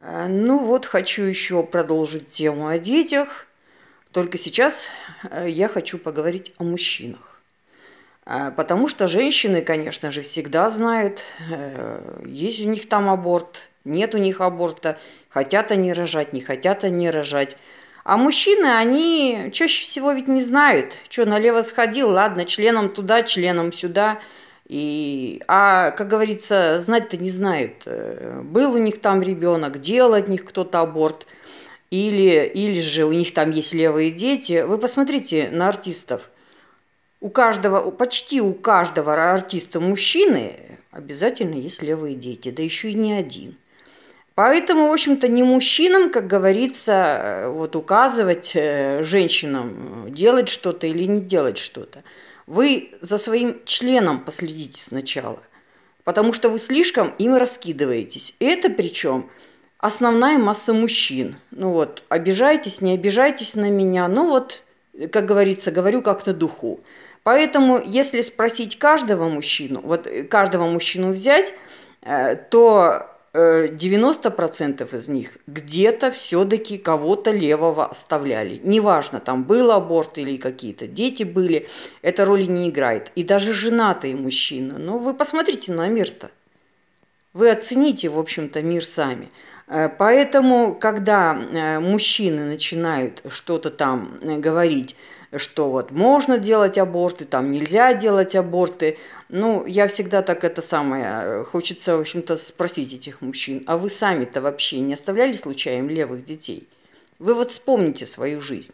Э, ну вот, хочу еще продолжить тему о детях. Только сейчас э, я хочу поговорить о мужчинах. Э, потому что женщины, конечно же, всегда знают, есть у них там аборт, нет у них аборта, хотят они рожать, не хотят они рожать. А мужчины, они чаще всего ведь не знают, что налево сходил, ладно, членом туда, членом сюда – и, а, как говорится, знать-то не знают, э, был у них там ребенок, делал от них кто-то аборт, или, или же у них там есть левые дети. Вы посмотрите на артистов. У каждого, почти у каждого артиста мужчины обязательно есть левые дети, да еще и не один – Поэтому, в общем-то, не мужчинам, как говорится, э, вот указывать э, женщинам, э, делать что-то или не делать что-то. Вы за своим членом последите сначала, потому что вы слишком им раскидываетесь. и Это причем основная масса мужчин. Ну вот, обижайтесь, не обижайтесь на меня, ну вот, как говорится, говорю как на духу. Поэтому, если спросить каждого мужчину, вот каждого мужчину взять, то 90% э, из них где-то все-таки кого-то левого оставляли. Неважно, там был аборт или какие-то дети были, эта роль не играет. И даже женатые мужчины. Ну, вы посмотрите на мир-то. Вы оцените, в общем-то, мир сами. Э, поэтому, когда э, мужчины начинают что-то там э, говорить, что вот можно делать аборты, там нельзя делать аборты, ну, я всегда так это самое, хочется, в общем-то, спросить этих мужчин, а вы сами-то вообще не оставляли случаем левых детей? Вы вот вспомните свою жизнь.